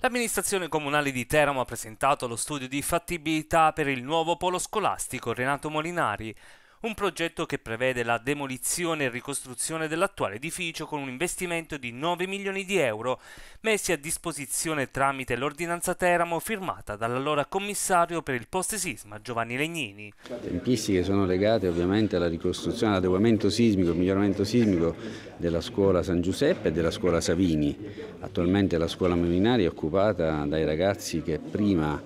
L'amministrazione comunale di Teramo ha presentato lo studio di fattibilità per il nuovo polo scolastico Renato Molinari, un progetto che prevede la demolizione e ricostruzione dell'attuale edificio con un investimento di 9 milioni di euro messi a disposizione tramite l'ordinanza Teramo firmata dall'allora commissario per il post sisma Giovanni Legnini. Tempistiche sono legate ovviamente alla ricostruzione, all'adeguamento sismico, al miglioramento sismico della scuola San Giuseppe e della scuola Savini. Attualmente la scuola Molinari è occupata dai ragazzi che prima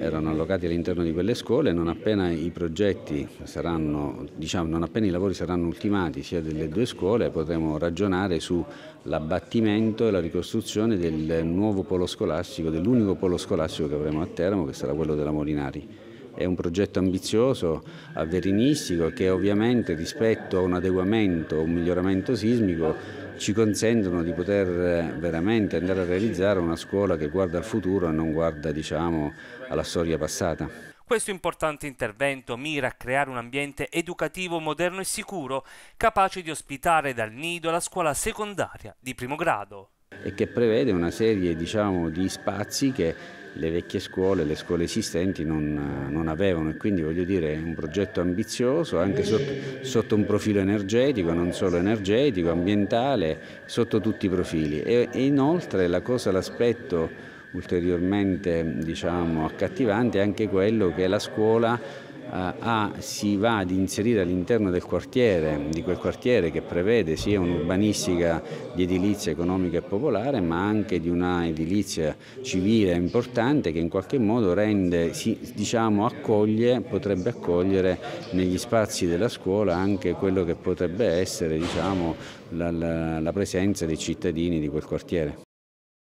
erano allocati all'interno di quelle scuole e non appena i progetti saranno diciamo, non appena i lavori saranno ultimati sia delle due scuole potremo ragionare sull'abbattimento e la ricostruzione del nuovo polo scolastico, dell'unico polo scolastico che avremo a Teramo che sarà quello della Molinari. È un progetto ambizioso, avverinistico, che ovviamente rispetto a un adeguamento, un miglioramento sismico, ci consentono di poter eh, veramente andare a realizzare una scuola che guarda al futuro e non guarda diciamo, alla storia passata. Questo importante intervento mira a creare un ambiente educativo moderno e sicuro, capace di ospitare dal nido la scuola secondaria di primo grado. E che prevede una serie diciamo, di spazi che le vecchie scuole, le scuole esistenti non, non, avevano e quindi voglio dire è un progetto ambizioso anche sotto, sotto, un profilo energetico, non solo energetico, ambientale, sotto tutti i profili e, e inoltre l'aspetto ulteriormente diciamo, accattivante è anche quello che la scuola eh, ha, si va ad inserire all'interno del quartiere, di quel quartiere che prevede sia un'urbanistica di edilizia economica e popolare, ma anche di una edilizia civile importante che in qualche modo rende, si, diciamo, accoglie, potrebbe accogliere negli spazi della scuola anche quello che potrebbe essere diciamo, la, la, la presenza dei cittadini di quel quartiere.